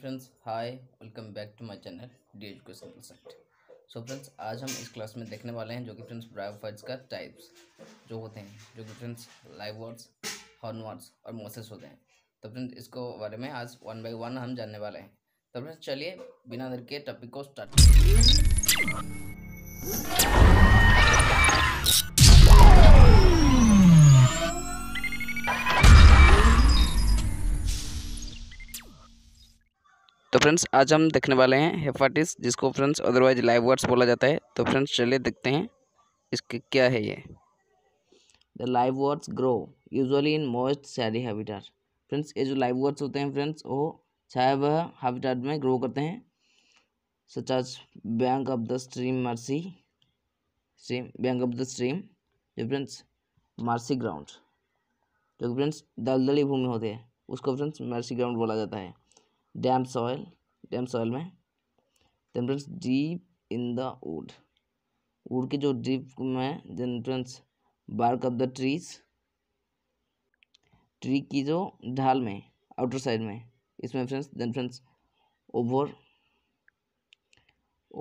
Friends hi welcome back to my channel D education result so friends आज हम इस class में देखने वाले हैं जो कि फ्रेंड्स ब्रायोफाइट्स का टाइप्स जो होते हैं जो कि friends liverworts hornworts और मोसेस होते हैं तो फ्रेंड्स इसको बारे में आज वन बाई वन हम जानने वाले हैं तो फ्रेंड्स चलिए बिना देर के टॉपिक को स्टार्ट तो फ्रेंड्स आज हम देखने वाले हैं हेपाटिस जिसको फ्रेंड्स अदरवाइज लाइव वर्ड्स बोला जाता है तो फ्रेंड्स चलिए देखते हैं इसके क्या है ये the liverworts grow usually in most shady habitat friends ये जो लाइव वर्ड्स होते हैं फ्रेंड्स वो छाया वह हैबिटाट में ग्रो करते हैं सच आज बैंक ऑफ द स्ट्रीम मर्सी stream bank of the stream जो फ्रेंड्स मर्सी ग्राउंड जो फ्रेंड्स दलदली भूमि होते हैं उसको फ्रेंड्स मर्सी ग्राउंड बोला जाता है डैम सॉयल डैम सॉयल में then friends deep in the wood wood के जो डीप में then friends bark of the trees tree की जो ढाल में आउटर साइड में इसमें friends then friends over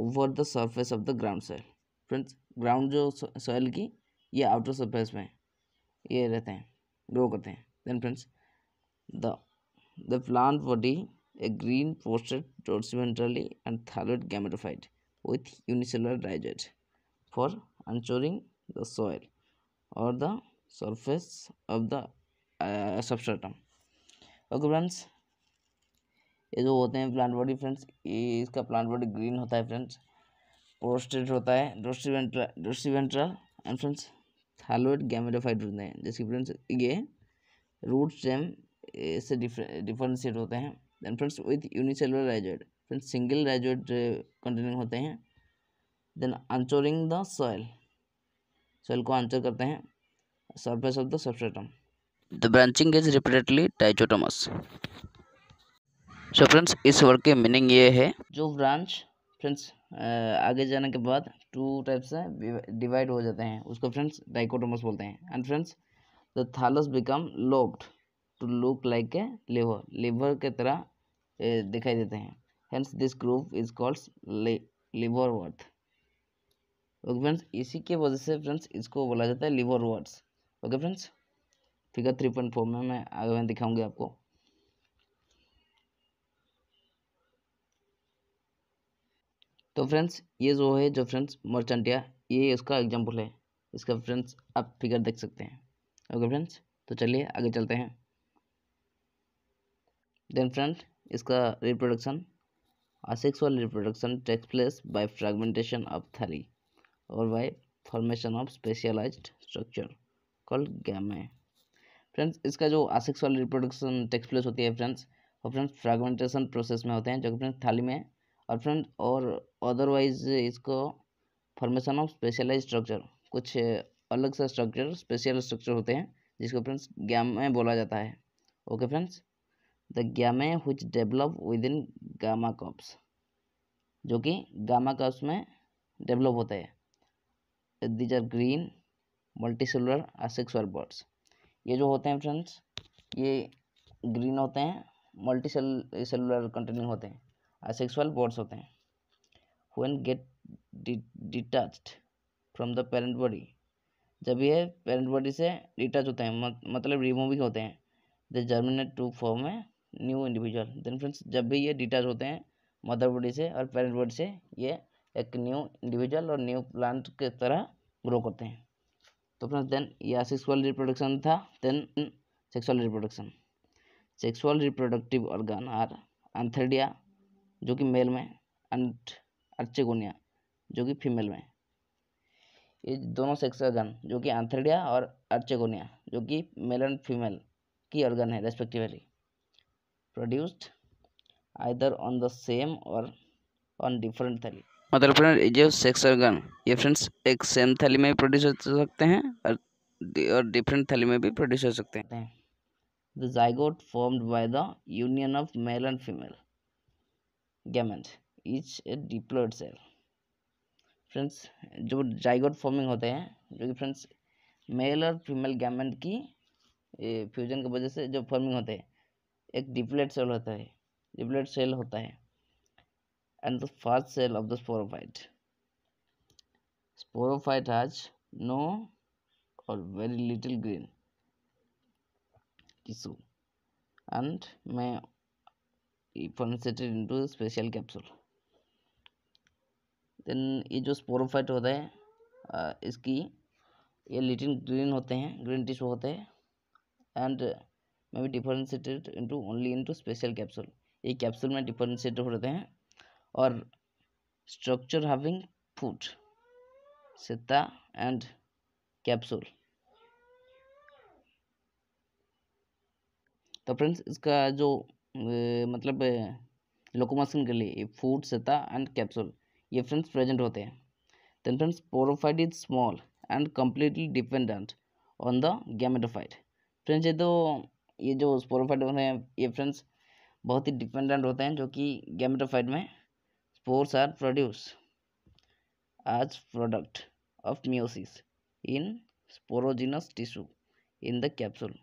over the surface of the ground soil friends ground जो सॉइल की ये आउटर सरफेस में ये रहते हैं ग्रो करते हैं then friends the the plant body a green prostate dorsiventrally and thyroid gametophyte with unicellular digit for anchoring the soil or the surface of the uh, substratum okay friends. ये जो होते हैं प्लांट बॉडी फ्रेंड्स ये इसका plant body green होता है friends prostrate होता है dorsiventral dorsiventral and friends thalloid gametophyte होते हैं जैसे फ्रेंड्स ये रूट स्टेम से डिफरेंशिएट होते हैं then friends with unicellular rhizoid friends single rhizoid containing होते हैं then anchoring the soil soil को आंचर करते हैं surface of the substratum the branching is repeatedly dichotomous so friends इस वर्ड के मीनिंग ये है जो ब्रांच फ्रेंड्स uh, आगे जाने के बाद टू टाइप से डिवाइड हो जाते हैं उसको फ्रेंड्स डाइकोटोमस बोलते हैं and friends the thallus become lobed to look like a liver liver के तरह दिखाई देते हैं hence this group is called liverwort okay friends इसी के वजह से फ्रेंड्स इसको बोला जाता है liverworts okay friends figure three point four में मैं आगे मैं दिखाऊंगी आपको तो फ्रेंड्स ये जो है जो फ्रेंड्स मर्चेंटिया ये उसका एग्जाम्पल है इसका फ्रेंड्स आप फिगर देख सकते हैं ओके फ्रेंड्स तो चलिए आगे चलते हैं देन फ्रेंड इसका reproduction asexual reproduction takes place by fragmentation of thalli और by formation of specialized structure called gemmae friends इसका जो असेक्सुअल रिप्रोडक्शन टेक्स प्लेस होती है फ्रेंड्स और फ्रेंड्स फ्रेगमेंटेशन प्रोसेस में होते हैं जो कि फ्रेंड्स थाली में और फ्रेंड और अदरवाइज इसको फॉर्मेशन ऑफ स्पेशलाइज स्ट्रक्चर कुछ अलग सा स्ट्रक्चर स्पेशल स्ट्रक्चर होते हैं जिसको फ्रेंड्स गैम में बोला जाता है okay friends the gemmae which develop within gemma cups जो कि गामा कॉप्स में डेवलप होते हैं these are green multicellular asexual buds ये जो होते हैं फ्रेंड्स ये ग्रीन होते हैं मल्टी सेलुलर कंटेनिंग होते हैं असेक्सुअल बर्ड्स होते हैं when get detached from the parent body जब ये पेरेंट बॉडी से डिटैच होते हैं मत, मतलब रिमूविंग होते हैं द जर्मिनेट टू फॉर्म में न्यू इंडिविजुअल देन फ्रेंड्स जब भी ये डिटैच होते हैं मदर बॉडी से और पेरेंट बॉडी से ये एक न्यू इंडिविजुअल और न्यू प्लांट के तरह ग्रो करते हैं तो फ्रेंड्स देन यह सेक्सुअल रिप्रोडक्शन था then sexual reproduction sexual reproductive organ are antheridia जो कि मेल में एंड अर्चेगोनिया जो कि फीमेल में ये दोनों सेक्स ऑर्गन जो कि एंथेडिया और अर्चेगोनिया जो कि मेल एंड फीमेल की ऑर्गन है respectively produced either on the same or on different thali मतलब फ्रेंड जो सेक्स ऑर्गन ये फ्रेंड्स एक सेम थैली में भी प्रोड्यूस हो सकते हैं और और डिफरेंट थैली में भी प्रोड्यूस हो सकते हैं the zygote formed by the union of male and female gamete each a diploid cell friends जो जाइगोट फॉर्मिंग होते हैं जो कि फ्रेंड्स मेल और फीमेल गैमेट की फ्यूजन की वजह से जो फॉर्मिंग होते हैं एक डिप्लेट सेल होता है डिप्लेट सेल होता है and the first cell of the sporophyte sporophyte has no और very little green tissue and may be concentrated into special capsule then ये जो स्पोरोफाइट होता है uh, इसकी ये लिटिल ग्रीन होते हैं ग्रीन टिश्यू होते हैं एंड में भी differentiated into only into special capsule ये कैप्सूल में डिफरेंशिएटेड तो मतलब, होते हैं और structure having foot seta and capsule तो फ्रेंड्स इसका जो ए, मतलब लोकोमोशन के लिए फूड सिता एंड कैप्सूल ये फ्रेंड्स प्रेजेंट होते हैं then friends porophyte is small and completely dependent on the gametophyte friends ये तो ये जो स्पोरोफाइट होते हैं ये फ्रेंड्स बहुत ही डिपेंडेंट होते हैं जो कि गैमेटोफाइट में spores are produce as product of meiosis in sporogenous tissue in the capsule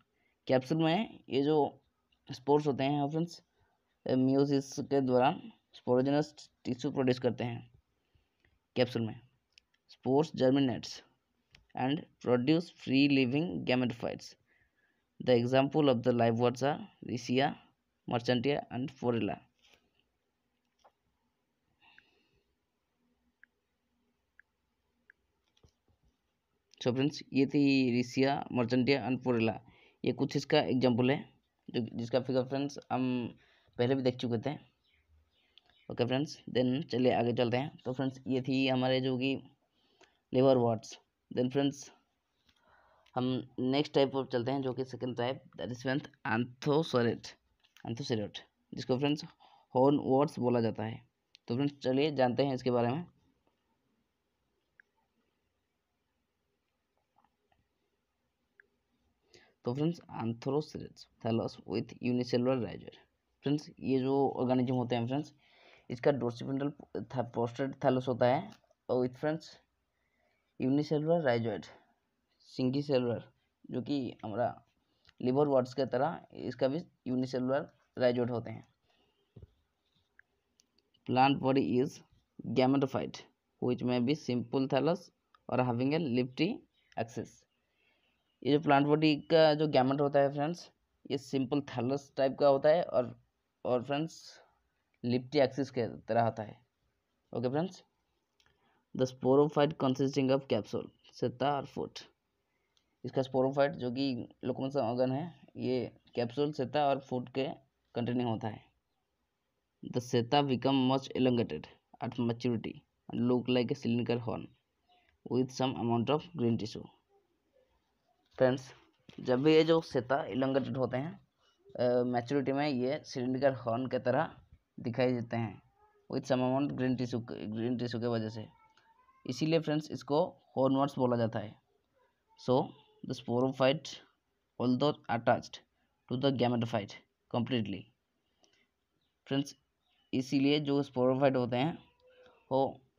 capsule में ये जो स्पोर्स होते हैं फ्रेंड्स म्यूसिस के दौरान स्पोरोजिनस टिश्यू प्रोड्यूस करते हैं कैप्सूल में spores germinates and produce free living gametophytes The example of the live words are Risia, Mercantia and Forella. So friends ये थी रिसिया मर्चेंटिया एंड पोरेला ये कुछ इसका एग्जाम्पल है जो जिसका फिगर फ्रेंड्स हम पहले भी देख चुके थे ओके फ्रेंड्स देन चलिए आगे चलते हैं तो फ्रेंड्स ये थी हमारे जो कि लेबर वार्ड्स देन फ्रेंड्स हम नेक्स्ट टाइप पर चलते हैं जो कि सेकंड टाइप दैट इज वेंथ एंथोसरेट एंथोसरेट जिसको फ्रेंड्स हॉर्न वर्ड्स बोला जाता है तो फ्रेंड्स चलिए जानते हैं इसके बारे में तो friends anthocerotes thallus with unicellular rhizoid friends ये जो ऑर्गेनिज्म होते हैं फ्रेंड्स इसका डोर्सिपेंडल था, पोस्टेड थैलस होता है और विथ फ्रेंड्स यूनिसेलुलर राइजॉइड सिंगी सेलुलर जो कि हमारा लिवर वर्ड्स के तरह इसका भी यूनिसेलुलर राइजोट होते हैं plant body is gametophyte which में be सिंपल थैलस और हैविंग ए लिफ्टी एक्सेस ये जो प्लांट बॉडी का जो गैमेट होता है फ्रेंड्स ये सिंपल थैलस टाइप का होता है और और फ्रेंड्स लिफ्टी एक्सेस के तरह आता है okay friends the sporophyte consisting of capsule seta और फूट इसका स्पोरोफाइट जो कि लोकमोस ऑर्गन है ये कैप्सूल सेता और फूड के कंटेनिंग होता है the seta become much elongated at maturity and look like a cylinder horn with some amount of green tissue friends जब भी ये जो सेता एलोंगेटेड होते हैं मैच्योरिटी में ये सिलिंडर हॉर्न के तरह दिखाई देते हैं with some amount green tissue green tissue के वजह से इसीलिए फ्रेंड्स इसको हॉर्नवर्ड्स बोला जाता है so so, the sporophyte although attached to the gametophyte completely friends इसीलिए जो स्पोरोफाइट होते हैं वो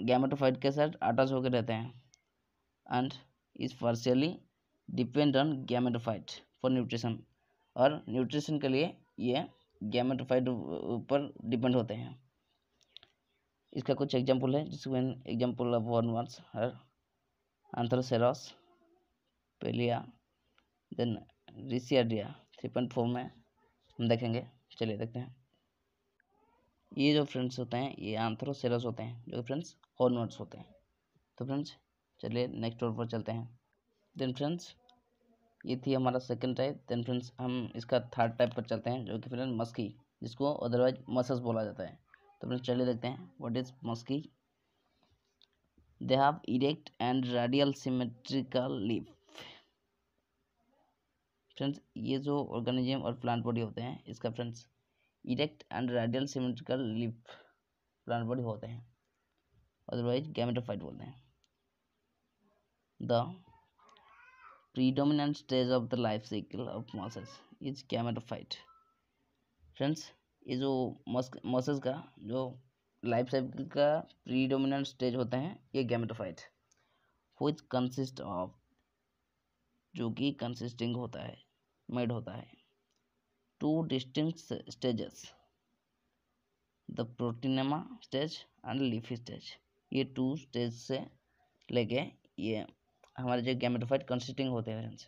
गैमेटोफाइट के साथ अटैच होकर रहते हैं and is partially depend on gametophyte for nutrition और न्यूट्रिशन के लिए ये गैमेटोफाइट ऊपर डिपेंड होते हैं इसका कुछ एग्जाम्पल है जिसमें example of hornworts Anthoceros Pellia then रिसियाडिया थ्री पॉइंट फोर में हम देखेंगे चलिए देखते हैं ये जो फ्रेंड्स होते हैं ये आंथ्रोसेरस होते हैं जो फ्रेंड्स हॉर्नवर्ड्स होते हैं तो फ्रेंड्स चलिए नेक्स्ट और पर चलते हैं देन फ्रेंड्स ये थी हमारा सेकंड टाइप देन फ्रेंड्स हम इसका थर्ड टाइप पर चलते हैं जो कि फ्रेंड मस्की जिसको अदरवाइज मसस बोला जाता है तो फ्रेंड्स चलिए देखते हैं what is mossy they have erect and radial symmetrical leaf friends ये जो ऑर्गेनिज्म और प्लांट बॉडी होते हैं इसका friends erect and radial symmetrical leaf plant body होते हैं अदरवाइज गैमेटोफाइट बोलते हैं the predominant stage of the life cycle of mosses is gametophyte friends ये जो मॉसेस का जो लाइफ साइकिल का प्रीडोमिनेंट स्टेज होते हैं ये गैमेटोफाइट व्हिच कंसिस्ट ऑफ जो कि कंसिस्टिंग होता है मेड होता है two distinct stages the protonema stage and leafy stage ये टू स्टेज से लेके ये हमारे जो गैमेटोफाइट कंसिस्टिंग होते हैं friends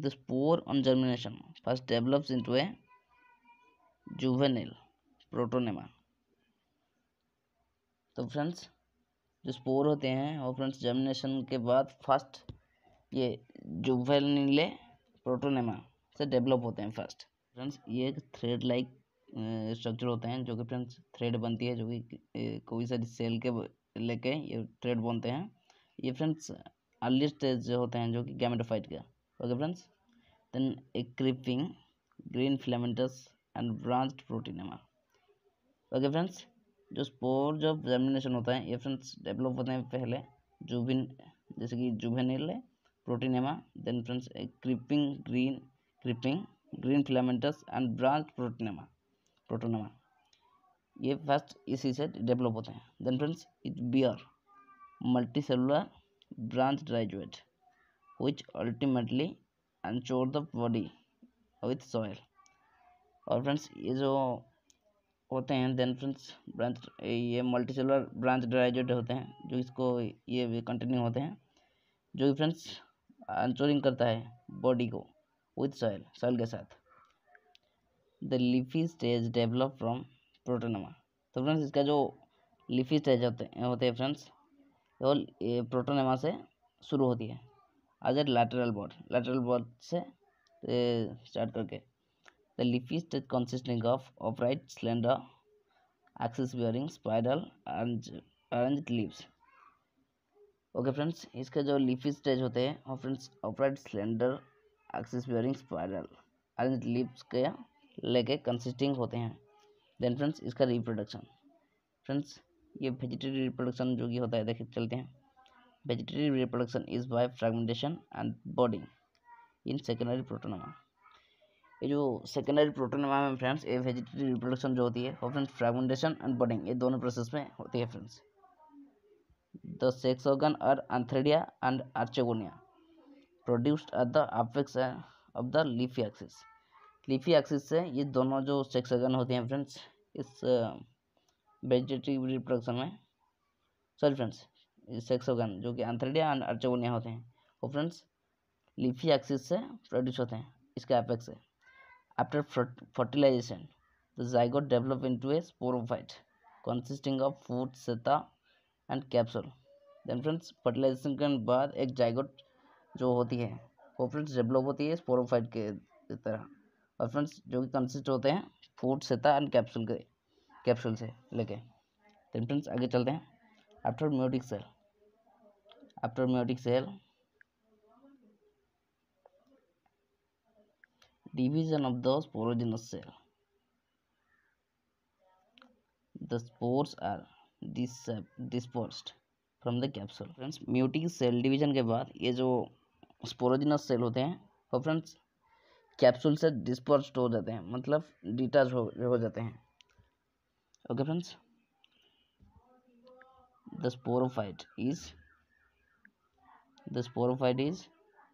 the spore on germination first develops into a juvenile protonema तो फ्रेंड्स जो स्पोर होते हैं वो फ्रेंड्स जर्मिनेशन के बाद फर्स्ट ये जुवेनिले प्रोटोनेमा से डेवलप होते हैं फर्स्ट फ्रेंड्स ये एक थ्रेड लाइक स्ट्रक्चर होते हैं जो कि फ्रेंड्स थ्रेड बनती है जो कि कोई सारी सेल के लेके ये थ्रेड बनते हैं ये फ्रेंड्स अर्ली स्टेज होते हैं जो कि गैमेटोफाइट के ओके फ्रेंड्स देन एक creeping green filamentous and branched protonema okay friends जो स्पोर जो जर्मिनेशन होता है ये फ्रेंड्स डेवलप होते हैं पहले जूबिन जैसे कि juvenile proteinema then friends uh, creeping green creeping green filamentous and branched proteinema proteinema ये फर्स्ट इसी से डेवलप होते हैं then friends it bear multi cellular branch rhizoids which ultimately chore the body with soil और friends ये जो होते हैं देन फ्रेंड्स ब्रांच ये मल्टी सेलुलर ब्रांच ड्राइजुएट होते हैं जो इसको ये कंटिन्यू होते हैं जो फ्रेंड्स अंचोरिंग करता है बॉडी को विथ सॉयल सॉयल के साथ the leafy stage develop from protonema तो फ्रेंड्स इसका जो लिफी स्टेज होते होते हैं फ्रेंड्स वो प्रोटोनमा से शुरू होती है आज a lateral bud lateral bud से स्टार्ट करके the leafy stage consisting of upright slender axis bearing spiral and arrange leaves okay friends इसके जो लिपी स्टेज होते हैं वो friends upright cylinder axis bearing spiral arrange के लेके कंसिस्टिंग होते हैं देन फ्रेंड्स इसका रिप्रोडक्शन फ्रेंड्स ये वेजिटेटिव रिप्रोडक्शन जो कि होता है देखिए चलते हैं vegetative reproduction is by fragmentation and budding in secondary प्रोटोनमा ये जो सेकेंडरी प्रोटोनमा में फ्रेंड्स ये वेजिटेटिव रिप्रोडक्शन जो होती है वो फ्रेंड्स फ्रेगमेंटेशन एंड बॉडिंग ये दोनों प्रोसेस में होती है friends the sex organ are antheridia and archegonia, produced at the apex of the leafy axis leafy axis से ये दोनों जो सेक्स ऑर्गन होते हैं फ्रेंड्स इस वेजिटेटिव रिप्रोडक्शन में सॉरी फ्रेंड्स सेक्स ऑर्गन जो कि एंथ्रेडिया एंड अर्चोनिया होते हैं वो फ्रेंड्स लिफी एक्सिस से प्रोड्यूस होते हैं इसके अपेक्स से after fertilization the zygote develop into a sporophyte consisting of foot seta and capsule then friends fertilization के बाद एक जाइगोट जो होती है वो फ्रेंड्स डेवलप होती है स्पोरोफाइट के तरह और फ्रेंड्स जो कि कंसिस्ट होते हैं फूड सेता एंड कैप्सूल के कैप्सूल से लेके देन फ्रेंड्स आगे चलते हैं after meiotic cell after meiotic cell division of the sporogenous cell the spores are this dispersed from the capsule friends meiotic cell division के बाद ये जो स्पोरोजिनस सेल होते हैं वो फ्रेंड्स कैप्सूल से डिस्पोस्ट हो जाते हैं मतलब डिटाच हो, हो जाते हैं okay friends the sporophyte is the sporophyte is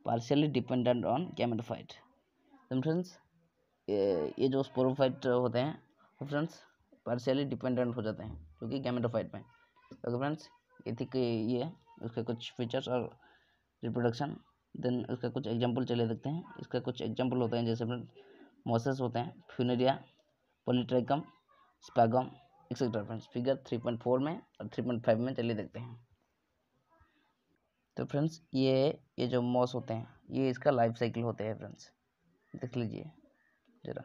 partially dependent on gametophyte friends ये जो स्पोरोफाइट होते हैं फ्रेंड्स पार्शियली डिपेंडेंट हो जाते हैं क्योंकि गैमेटोफाइट में ओके फ्रेंड्स ये थी कि ये उसके कुछ फीचर्स और रिप्रोडक्शन देन उसका कुछ एग्जाम्पल चले देखते हैं इसका कुछ एग्जाम्पल होते हैं जैसे फ्रेंड मोसेस होते हैं funaria polytrichum sphagnum etcetera friends figure three point four में और थ्री पॉइंट फाइव में चले देखते हैं तो फ्रेंड्स ये ये जो मॉस होते हैं ये इसका लाइफ साइकिल होते हैं फ्रेंड्स देख लीजिए ज़रा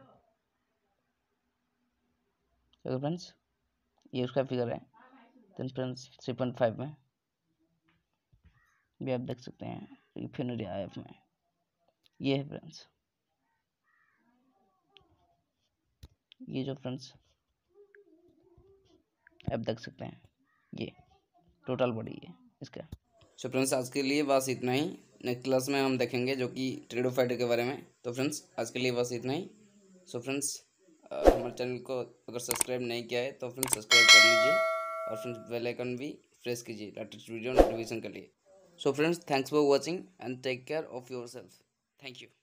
देखो फ्रेंड्स ये उसका फिगर है then friends three point five में भी आप देख सकते हैं रिफाइनरी आई एफ में ये है फ्रेंड्स ये जो फ्रेंड्स आप देख सकते हैं ये टोटल बॉडी है इसका सो फ्रेंड्स आज के लिए बस इतना ही नेक्स्ट क्लास में हम देखेंगे जो कि ट्रेडो फाइटर के बारे में तो फ्रेंड्स आज के लिए बस इतना ही सो so फ्रेंड्स हमारे चैनल को अगर सब्सक्राइब नहीं किया है तो फ्रेंड्स सब्सक्राइब कर लीजिए और फ्रेंड्स बेल आइकन भी प्रेस कीजिए लेटेस्ट वीडियो नोटिफिकेशन के लिए so friends thanks for watching and take care of yourself thank you